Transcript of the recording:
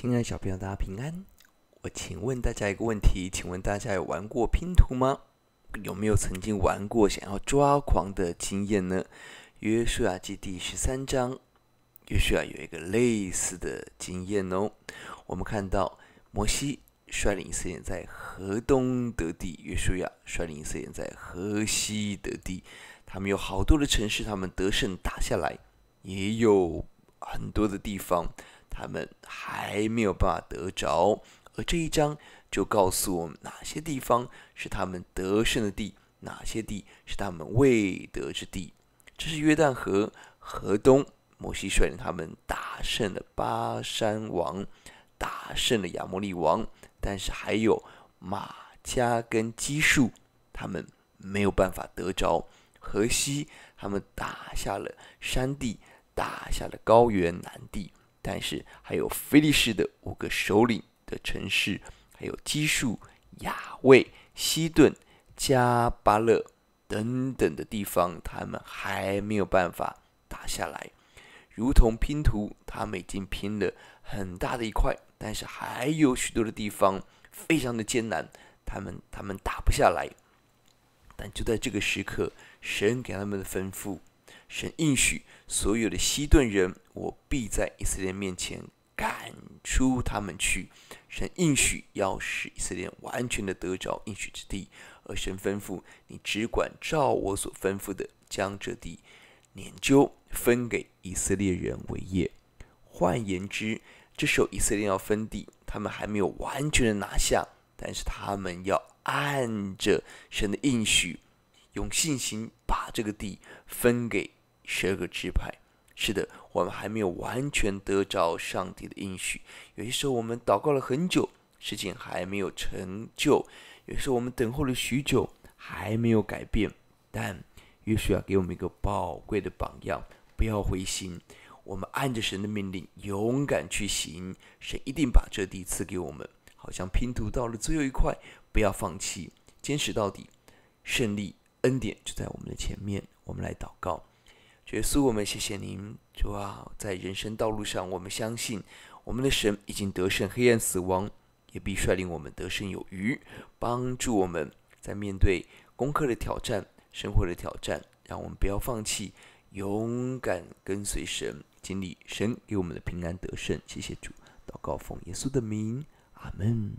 亲爱的小朋友，大家平安。我请问大家一个问题，请问大家有玩过拼图吗？有没有曾经玩过想要抓狂的经验呢？约书亚记第十三章，约书亚有一个类似的经验哦。我们看到摩西率领以色列在河东得地，约书亚率领以色列在河西得地。他们有好多的城市，他们得胜打下来，也有很多的地方。他们还没有办法得着，而这一章就告诉我们哪些地方是他们得胜的地，哪些地是他们未得之地。这是约旦河河东，摩西率领他们打胜了巴山王，打胜了亚摩利王，但是还有玛加跟基数，他们没有办法得着。河西，他们打下了山地，打下了高原南地。但是还有菲利士的五个首领的城市，还有基数、雅卫、西顿、加巴勒等等的地方，他们还没有办法打下来。如同拼图，他们已经拼了很大的一块，但是还有许多的地方非常的艰难，他们他们打不下来。但就在这个时刻，神给他们的吩咐。神应许所有的希顿人，我必在以色列面前赶出他们去。神应许要使以色列完全的得着应许之地。而神吩咐你只管照我所吩咐的，将这地研究分给以色列人为业。换言之，这时候以色列要分地，他们还没有完全的拿下，但是他们要按着神的应许，用信心把这个地分给。十二个支派，是的，我们还没有完全得着上帝的应许。有些时候，我们祷告了很久，事情还没有成就；有些时候，我们等候了许久，还没有改变。但耶稣要给我们一个宝贵的榜样，不要灰心，我们按着神的命令勇敢去行，神一定把这地赐给我们。好像拼图到了最后一块，不要放弃，坚持到底，胜利恩典就在我们的前面。我们来祷告。耶稣，我们谢谢您，主啊，在人生道路上，我们相信我们的神已经得胜，黑暗死亡也必率领我们得胜有余，帮助我们在面对功课的挑战、生活的挑战，让我们不要放弃，勇敢跟随神，经历神给我们的平安得胜。谢谢主，祷告奉耶稣的名，阿门。